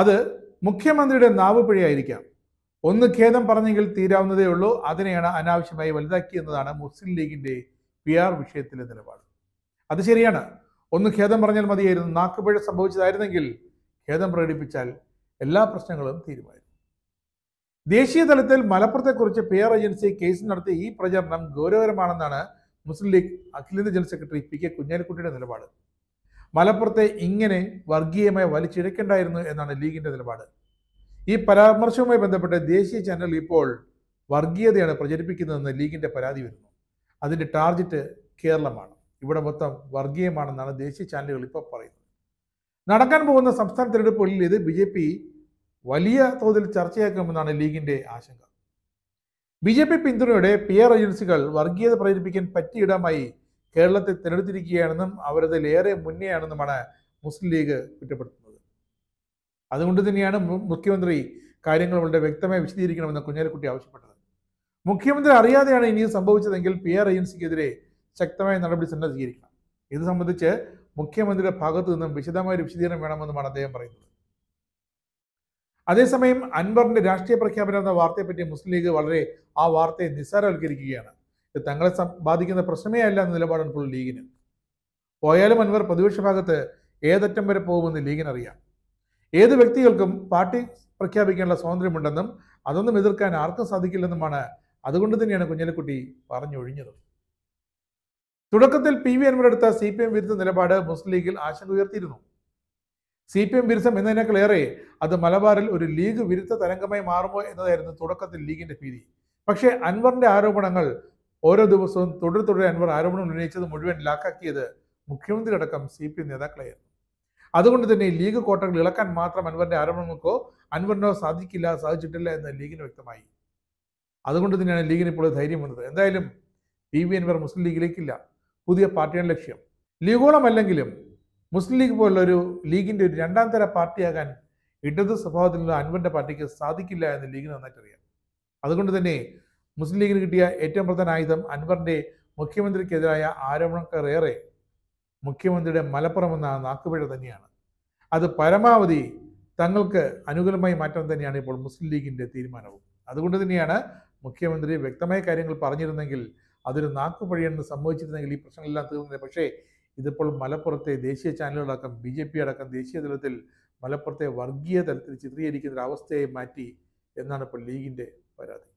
അത് മുഖ്യമന്ത്രിയുടെ നാവ് പിഴയായിരിക്കാം ഒന്ന് ഖേദം പറഞ്ഞെങ്കിൽ തീരാവുന്നതേ ഉള്ളൂ അതിനെയാണ് അനാവശ്യമായി വലുതാക്കി എന്നതാണ് മുസ്ലിം ലീഗിന്റെ പി ആർ വിഷയത്തിലെ നിലപാട് അത് ശരിയാണ് ഒന്ന് ഖേദം പറഞ്ഞാൽ മതിയായിരുന്നു നാക്കുപിഴ സംഭവിച്ചതായിരുന്നെങ്കിൽ ഖേദം പ്രകടിപ്പിച്ചാൽ എല്ലാ പ്രശ്നങ്ങളും തീരുമാനിക്കും ദേശീയ തലത്തിൽ മലപ്പുറത്തെക്കുറിച്ച് പി ആർ ഏജൻസി കേസ് നടത്തിയ ഈ പ്രചരണം ഗൗരവകരമാണെന്നാണ് മുസ്ലിം ലീഗ് അഖിലേന്ത്യാ ജനറൽ സെക്രട്ടറി പി കെ കുഞ്ഞാലിക്കുട്ടിയുടെ നിലപാട് മലപ്പുറത്തെ ഇങ്ങനെ വർഗീയമായി വലിച്ചിഴക്കേണ്ടായിരുന്നു എന്നാണ് ലീഗിന്റെ നിലപാട് ഈ പരാമർശവുമായി ബന്ധപ്പെട്ട് ദേശീയ ചാനൽ ഇപ്പോൾ വർഗീയതയാണ് പ്രചരിപ്പിക്കുന്നതെന്ന് ലീഗിന്റെ പരാതി വരുന്നു അതിന്റെ ടാർഗറ്റ് കേരളമാണ് ഇവിടെ മൊത്തം വർഗീയമാണെന്നാണ് ദേശീയ ചാനലുകൾ ഇപ്പോൾ പറയുന്നത് നടക്കാൻ പോകുന്ന സംസ്ഥാന തിരഞ്ഞെടുപ്പുകളിൽ ഇത് ബി ജെ പി വലിയ തോതിൽ ചർച്ചയാക്കുമെന്നാണ് ലീഗിന്റെ ആശങ്ക ബി ജെ പി പിന്തുണയുടെ ആർ ഏജൻസികൾ വർഗീയത പ്രചരിപ്പിക്കാൻ പറ്റിയിടമായി കേരളത്തെ തിരഞ്ഞെടുത്തിരിക്കുകയാണെന്നും അവരതിലേറെ മുന്നെയാണെന്നുമാണ് മുസ്ലിം ലീഗ് കുറ്റപ്പെടുത്തുന്നത് അതുകൊണ്ട് തന്നെയാണ് മുഖ്യമന്ത്രി കാര്യങ്ങൾ വളരെ വ്യക്തമായി വിശദീകരിക്കണമെന്ന് കുഞ്ഞാലിക്കുട്ടി ആവശ്യപ്പെട്ടത് മുഖ്യമന്ത്രി അറിയാതെയാണ് ഇനി സംഭവിച്ചതെങ്കിൽ പി ആർ ഏജൻസിക്കെതിരെ ശക്തമായ നടപടി തന്നെ സ്വീകരിക്കണം ഇത് സംബന്ധിച്ച് മുഖ്യമന്ത്രിയുടെ ഭാഗത്തു നിന്നും വിശദമായ ഒരു വിശദീകരണം വേണമെന്നുമാണ് അദ്ദേഹം പറയുന്നത് അതേസമയം അൻവറിന്റെ രാഷ്ട്രീയ പ്രഖ്യാപനം എന്ന വാർത്തയെപ്പറ്റി മുസ്ലിം ലീഗ് വളരെ ആ വാർത്തയെ നിസ്സാരവൽക്കരിക്കുകയാണ് ഇത് തങ്ങളെ ബാധിക്കുന്ന പ്രശ്നമേ അല്ല എന്ന നിലപാടാണ് ഇപ്പോൾ ലീഗിന് പോയാലും അൻവർ പ്രതിപക്ഷ ഭാഗത്ത് ഏതറ്റം വരെ പോകുമെന്ന് ലീഗിനറിയാം ഏത് വ്യക്തികൾക്കും പാർട്ടി പ്രഖ്യാപിക്കാനുള്ള സ്വാതന്ത്ര്യമുണ്ടെന്നും അതൊന്നും എതിർക്കാൻ ആർക്കും സാധിക്കില്ലെന്നുമാണ് അതുകൊണ്ട് തന്നെയാണ് കുഞ്ഞാലിക്കുട്ടി പറഞ്ഞൊഴിഞ്ഞത് തുടക്കത്തിൽ പി വി അൻവർ എടുത്ത സി പി എം വിരുദ്ധ നിലപാട് മുസ്ലിം ലീഗിൽ ആശങ്ക ഉയർത്തിയിരുന്നു സി പി എം വിരുദ്ധം എന്നതിനേക്കാളേറെ അത് മലബാറിൽ ഒരു ലീഗ് വിരുദ്ധ തരംഗമായി മാറുമോ എന്നതായിരുന്നു തുടക്കത്തിൽ ലീഗിന്റെ ഭീതി പക്ഷേ അൻവറിന്റെ ആരോപണങ്ങൾ ഓരോ ദിവസവും തുടരെ തുടരെ അൻവർ ആരോപണം ഉന്നയിച്ചത് മുഴുവൻ ലാക്കാക്കിയത് മുഖ്യമന്ത്രി അടക്കം സി പി നേതാക്കളെയാണ് അതുകൊണ്ട് തന്നെ ലീഗ് കോട്ടകൾ ഇളക്കാൻ മാത്രം അൻവറിന്റെ ആരോപണങ്ങൾക്കോ അൻവറിനോ സാധിക്കില്ല സാധിച്ചിട്ടില്ല എന്ന് ലീഗിന് വ്യക്തമായി അതുകൊണ്ട് തന്നെയാണ് ലീഗിന് ഇപ്പോൾ ധൈര്യം വന്നത് എന്തായാലും പി വി അൻവർ മുസ്ലിം ലീഗിലേക്കില്ല പുതിയ പാർട്ടിയാണ് ലക്ഷ്യം ലീഗോളമല്ലെങ്കിലും മുസ്ലിം ലീഗ് പോലുള്ള ഒരു ലീഗിന്റെ ഒരു രണ്ടാം തര പാർട്ടിയാകാൻ ഇടത് സ്വഭാവത്തിലുള്ള അൻവറിന്റെ പാർട്ടിക്ക് സാധിക്കില്ല എന്ന് ലീഗിന് നന്നായിട്ടറിയാം അതുകൊണ്ട് തന്നെ മുസ്ലിം ലീഗിന് കിട്ടിയ ഏറ്റവും പ്രധാന ആയുധം അൻവറിന്റെ മുഖ്യമന്ത്രിക്കെതിരായ ആരോപണക്കാരേറെ മുഖ്യമന്ത്രിയുടെ മലപ്പുറം എന്ന നാക്കുപിഴ തന്നെയാണ് അത് പരമാവധി തങ്ങൾക്ക് അനുകൂലമായി മാറ്റാൻ തന്നെയാണ് ഇപ്പോൾ മുസ്ലിം ലീഗിൻ്റെ തീരുമാനവും അതുകൊണ്ട് തന്നെയാണ് മുഖ്യമന്ത്രി വ്യക്തമായ കാര്യങ്ങൾ പറഞ്ഞിരുന്നെങ്കിൽ അതൊരു നാക്കുപഴിയെന്ന് സംഭവിച്ചിരുന്നെങ്കിൽ ഈ പ്രശ്നങ്ങളെല്ലാം തീർന്നത് പക്ഷേ ഇതിപ്പോൾ മലപ്പുറത്തെ ദേശീയ ചാനലുകളടക്കം ബി ജെ പി അടക്കം ദേശീയ തലത്തിൽ മലപ്പുറത്തെ വർഗീയ തലത്തിൽ ചിത്രീകരിക്കുന്ന ഒരു അവസ്ഥയെ മാറ്റി എന്നാണ് ഇപ്പോൾ ലീഗിൻ്റെ പരാതി